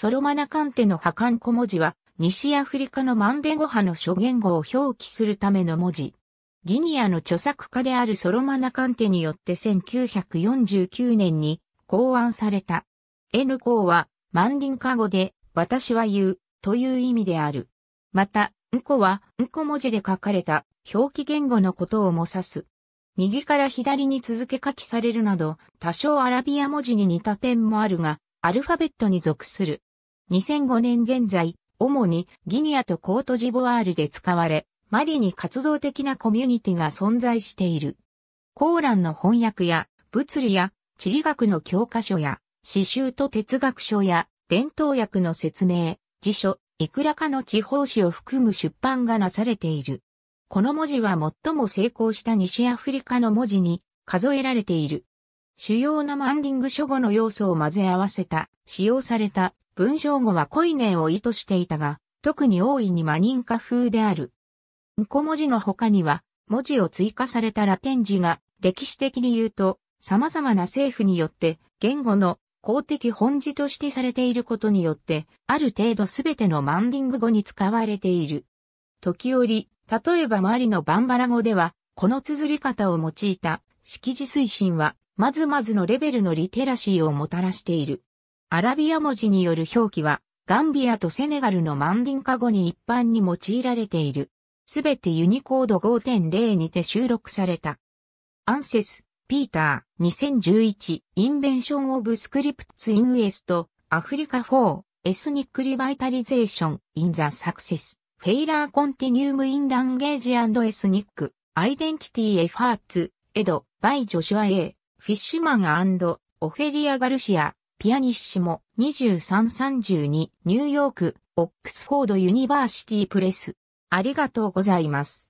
ソロマナカンテの破漢小文字は、西アフリカのマンデゴ派の諸言語を表記するための文字。ギニアの著作家であるソロマナカンテによって1949年に考案された。N 項は、マンディンカ語で、私は言う、という意味である。また、んこは、んこ文字で書かれた、表記言語のことをも指す。右から左に続け書きされるなど、多少アラビア文字に似た点もあるが、アルファベットに属する。2005年現在、主にギニアとコートジボワールで使われ、マリに活動的なコミュニティが存在している。コーランの翻訳や、物理や、地理学の教科書や、詩集と哲学書や、伝統訳の説明、辞書、いくらかの地方紙を含む出版がなされている。この文字は最も成功した西アフリカの文字に数えられている。主要なマンディング書語の要素を混ぜ合わせた、使用された文章語はコねネを意図していたが、特に大いにマニン風である。んこ文字の他には、文字を追加されたラテン字が、歴史的に言うと、様々な政府によって、言語の公的本字としてされていることによって、ある程度すべてのマンディング語に使われている。時折、例えばマリのバンバラ語では、この綴り方を用いた、識字推進は、まずまずのレベルのリテラシーをもたらしている。アラビア文字による表記は、ガンビアとセネガルのマンディンカ語に一般に用いられている。すべてユニコード5.0にて収録された。アンセス、ピーター、2011、インベンションオブスクリプツインウエスト、アフリカ4、エスニックリバイタリゼーション、インザサクセス、フェイラーコンティニウムインランゲージエスニック、アイデンティティエファーツ、エド、バイジョシュアエ A、フィッシュマンオフェリア・ガルシア、ピアニッシモ2332ニューヨークオックスフォードユニバーシティプレス。ありがとうございます。